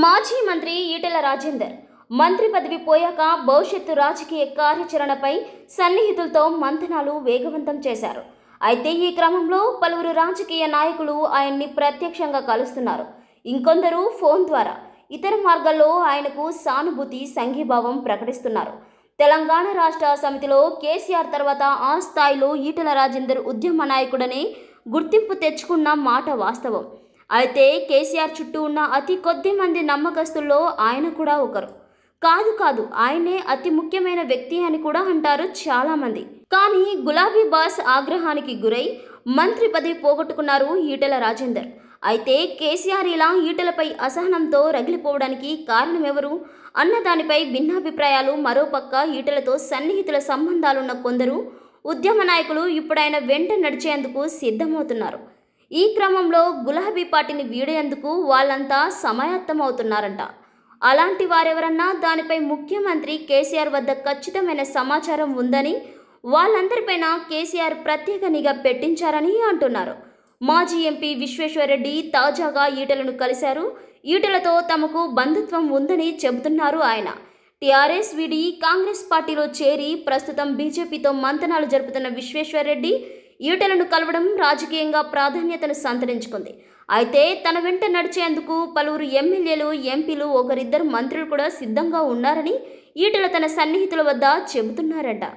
మాజీ మంత్రి ఈటెల రాజేందర్ మంత్రి పదవి పోయాక భవిష్యత్తు రాజకీయ కార్యాచరణపై సన్నిహితులతో మంతనాలు వేగవంతం చేశారు అయితే ఈ క్రమంలో పలువురు రాజకీయ నాయకులు ఆయన్ని ప్రత్యక్షంగా కలుస్తున్నారు ఇంకొందరు ఫోన్ ద్వారా ఇతర మార్గాల్లో ఆయనకు సానుభూతి సంఘీభావం ప్రకటిస్తున్నారు తెలంగాణ రాష్ట్ర సమితిలో కేసీఆర్ తర్వాత ఆ స్థాయిలో ఈటల రాజేందర్ ఉద్యమ నాయకుడని గుర్తింపు తెచ్చుకున్న మాట వాస్తవం అయితే కేసీఆర్ చుట్టూ ఉన్న అతి కొద్ది మంది నమ్మకస్తుల్లో ఆయన కూడా ఒకరు కాదు కాదు ఆయనే అతి ముఖ్యమైన వ్యక్తి అని కూడా అంటారు చాలామంది కానీ గులాబీ బాస్ ఆగ్రహానికి గురై మంత్రి పదవి పోగొట్టుకున్నారు ఈటల రాజేందర్ అయితే కేసీఆర్ ఇలా ఈటలపై అసహనంతో రగిలిపోవడానికి కారణం ఎవరు అన్న దానిపై భిన్నాభిప్రాయాలు మరోపక్క ఈటలతో సన్నిహితుల సంబంధాలున్న కొందరు ఉద్యమ నాయకులు ఇప్పుడైన వెంట నడిచేందుకు సిద్ధమవుతున్నారు ఈ క్రమంలో గులాబీ పార్టీని వీడేందుకు వాళ్ళంతా సమాయత్తమవుతున్నారంట అలాంటి వారెవరన్నా దానిపై ముఖ్యమంత్రి కేసీఆర్ వద్ద ఖచ్చితమైన సమాచారం ఉందని వాళ్ళందరిపైన కేసీఆర్ ప్రత్యేక నిఘా పెట్టించారని అంటున్నారు మాజీ ఎంపీ విశ్వేశ్వరరెడ్డి తాజాగా ఈటలను కలిశారు ఈటలతో తమకు బంధుత్వం ఉందని చెబుతున్నారు ఆయన టీఆర్ఎస్ విడి కాంగ్రెస్ పార్టీలో చేరి ప్రస్తుతం బీజేపీతో మంతనాలు జరుపుతున్న విశ్వేశ్వరరెడ్డి ఈటలను కలవడం రాజకీయంగా ప్రాధాన్యతను సంతరించుకుంది అయితే తన వెంట నడిచేందుకు పలువురు ఎమ్మెల్యేలు ఎంపీలు ఒకరిద్దరు మంత్రులు కూడా సిద్ధంగా ఉన్నారని ఈటల తన సన్నిహితుల వద్ద చెబుతున్నారట